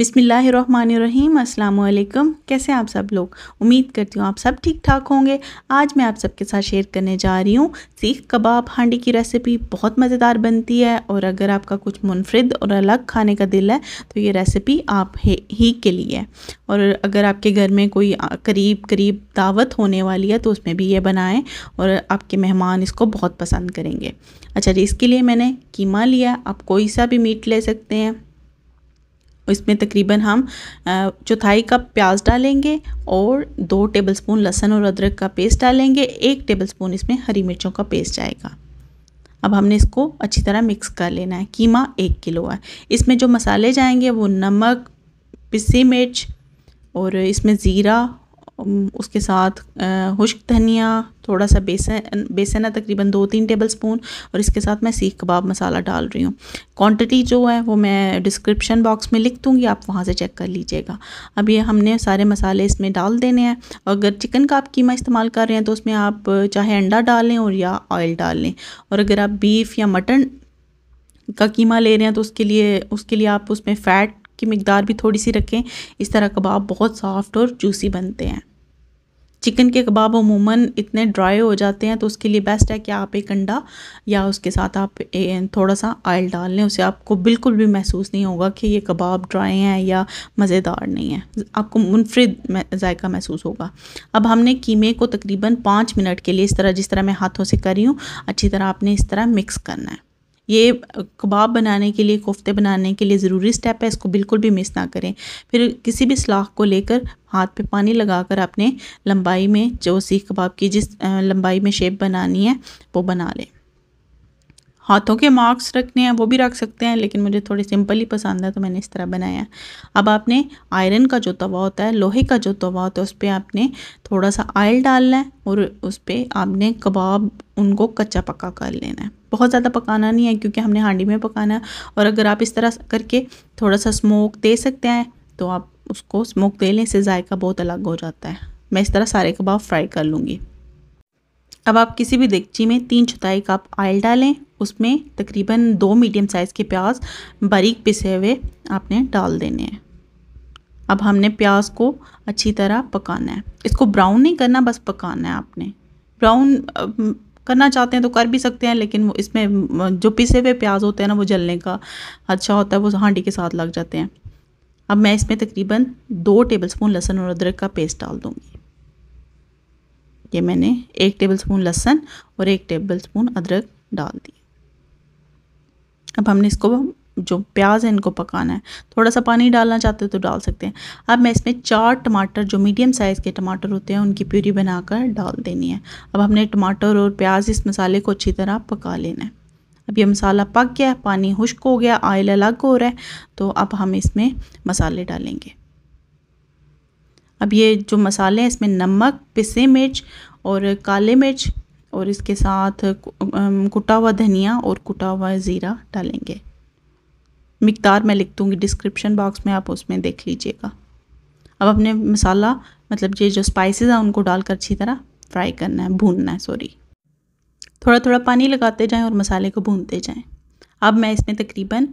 अस्सलाम वालेकुम कैसे आप सब लोग उम्मीद करती हूँ आप सब ठीक ठाक होंगे आज मैं आप सबके साथ शेयर करने जा रही हूँ सीख कबाब हांडी की रेसिपी बहुत मज़ेदार बनती है और अगर आपका कुछ मुनफरद और अलग खाने का दिल है तो ये रेसिपी आप ही के लिए है और अगर आपके घर में कोई करीब करीब दावत होने वाली है तो उसमें भी ये बनाएँ और आपके मेहमान इसको बहुत पसंद करेंगे अच्छा जी इसके लिए मैंने कीमा लिया आप कोई सा भी मीट ले सकते हैं इसमें तकरीबन हम चौथाई कप प्याज डालेंगे और दो टेबलस्पून लहसुन और अदरक का पेस्ट डालेंगे एक टेबलस्पून इसमें हरी मिर्चों का पेस्ट जाएगा अब हमने इसको अच्छी तरह मिक्स कर लेना है कीमा एक किलो है इसमें जो मसाले जाएंगे वो नमक पिसी मिर्च और इसमें ज़ीरा उसके साथ खुश्क धनिया थोड़ा सा बेसन बेसन है तकरीबन दो तीन टेबल स्पून और इसके साथ मैं सीख कबाब मसाला डाल रही हूँ क्वांटिटी जो है वो मैं डिस्क्रिप्शन बॉक्स में लिख दूँगी आप वहाँ से चेक कर लीजिएगा अब ये हमने सारे मसाले इसमें डाल देने हैं अगर चिकन का आप कीमा इस्तेमाल कर रहे हैं तो उसमें आप चाहे अंडा डालें और या ऑयल डाल लें और अगर आप बीफ या मटन का कीमा ले रहे हैं तो उसके लिए उसके लिए आप उसमें फ़ैट की मकदार भी थोड़ी सी रखें इस तरह कबाब बहुत सॉफ्ट और जूसी बनते हैं चिकन के कबाब अमूमन इतने ड्राई हो जाते हैं तो उसके लिए बेस्ट है कि आप एक अंडा या उसके साथ आप थोड़ा सा आयल डाल लें उसे आपको बिल्कुल भी महसूस नहीं होगा कि ये कबाब ड्राई हैं या मज़ेदार नहीं है आपको मुनफरद जायका महसूस होगा अब हमने कीमे को तकरीबन पाँच मिनट के लिए इस तरह जिस तरह मैं हाथों से करी हूँ अच्छी तरह आपने इस तरह मिक्स करना है ये कबाब बनाने के लिए कोफ्ते बनाने के लिए ज़रूरी स्टेप है इसको बिल्कुल भी मिस ना करें फिर किसी भी सलाख को लेकर हाथ पे पानी लगाकर आपने लंबाई में जो सीख कबाब की जिस लंबाई में शेप बनानी है वो बना लें हाथों के मार्क्स रखने हैं वो भी रख सकते हैं लेकिन मुझे थोड़े सिंपल ही पसंद है तो मैंने इस तरह बनाया अब आपने आयरन का जो तवा होता है लोहे का जो तवा होता है उस पर आपने थोड़ा सा आयल डालना है और उस पर आपने कबाब उनको कच्चा पक्का कर लेना है बहुत ज़्यादा पकाना नहीं है क्योंकि हमने हांडी में पकाना है और अगर आप इस तरह करके थोड़ा सा स्मोक दे सकते हैं तो आप उसको स्मोक दे लें इससे जायका बहुत अलग हो जाता है मैं इस तरह सारे कबाब फ्राई कर लूँगी अब आप किसी भी देगची में तीन चौथाई कप आयल डालें उसमें तकरीबन दो मीडियम साइज़ के प्याज बारीक पिसे हुए आपने डाल देने हैं अब हमने प्याज को अच्छी तरह पकाना है इसको ब्राउन नहीं करना बस पकाना है आपने ब्राउन करना चाहते हैं तो कर भी सकते हैं लेकिन इसमें जो पिसे हुए प्याज होते हैं ना वो जलने का अच्छा होता है वो हांडी के साथ लग जाते हैं अब मैं इसमें तकरीबन दो टेबल स्पून लहसुन और अदरक का पेस्ट डाल दूँगी ये मैंने एक टेबल स्पून लहसुन और एक टेबल स्पून अदरक डाल दी अब हमने इसको जो प्याज है इनको पकाना है थोड़ा सा पानी डालना चाहते हो तो डाल सकते हैं अब मैं इसमें चार टमाटर जो मीडियम साइज़ के टमाटर होते हैं उनकी प्यूरी बनाकर डाल देनी है अब हमने टमाटर और प्याज इस मसाले को अच्छी तरह पका लेना है अब ये मसाला पक गया पानी खुश्क हो गया आयल अलग हो रहा है तो अब हम इसमें मसाले डालेंगे अब ये जो मसाले हैं इसमें नमक पिसे मिर्च और काले मिर्च और इसके साथ कुटा हुआ धनिया और कुटा हुआ ज़ीरा डालेंगे मकदार मैं लिख दूँगी डिस्क्रिप्शन बॉक्स में आप उसमें देख लीजिएगा अब अपने मसाला मतलब ये जो स्पाइसेस हैं उनको डालकर अच्छी तरह फ्राई करना है भूनना है सॉरी थोड़ा थोड़ा पानी लगाते जाएं और मसाले को भूनते जाएं अब मैं इसमें तकरीबन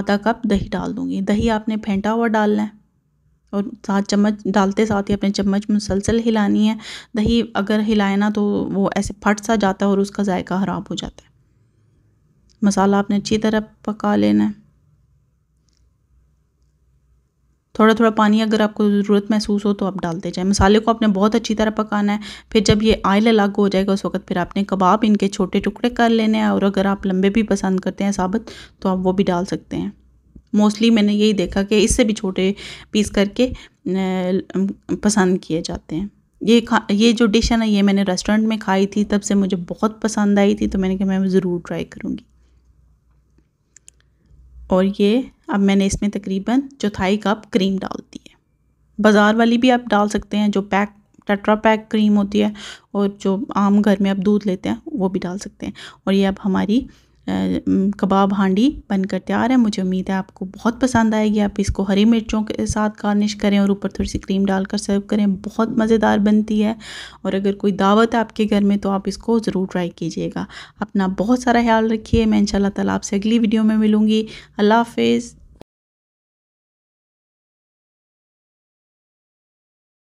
आधा कप दही डाल दूँगी दही आपने फेंटा हुआ डालना है और साथ चम्मच डालते साथ ही अपने चम्मच मुसलसल हिलानी है दही अगर हिलाए ना तो वो ऐसे फट सा जाता है और उसका जायका ख़राब हो जाता है मसाला आपने अच्छी तरह पका लेना है थोड़ा थोड़ा पानी अगर आपको ज़रूरत महसूस हो तो आप डालते जाएं मसाले को आपने बहुत अच्छी तरह पकाना है फिर जब ये आयल अलग हो जाएगा उस वक्त फिर आपने कबाब इनके छोटे टुकड़े कर लेने हैं और अगर आप लंबे भी पसंद करते हैं साबुत तो आप वो भी डाल सकते हैं मोस्टली मैंने यही देखा कि इससे भी छोटे पीस करके पसंद किए जाते हैं ये खा ये जो डिश है ना ये मैंने रेस्टोरेंट में खाई थी तब से मुझे बहुत पसंद आई थी तो मैंने कहा मैं ज़रूर ट्राई करूँगी और ये अब मैंने इसमें तकरीबन चौथाई कप क्रीम डाल दी है बाज़ार वाली भी आप डाल सकते हैं जो पैक टट्रा पैक क्रीम होती है और जो आम घर में आप दूध लेते हैं वो भी डाल सकते हैं और ये अब हमारी कबाब हांडी बनकर तैयार है मुझे उम्मीद है आपको बहुत पसंद आएगी आप इसको हरी मिर्चों के साथ गार्निश करें और ऊपर थोड़ी सी क्रीम डालकर सर्व करें बहुत मज़ेदार बनती है और अगर कोई दावत है आपके घर में तो आप इसको ज़रूर ट्राई कीजिएगा अपना बहुत सारा ख्याल रखिए मैं इन ताला आपसे अगली वीडियो में मिलूँगी अल्लाह हाफिज़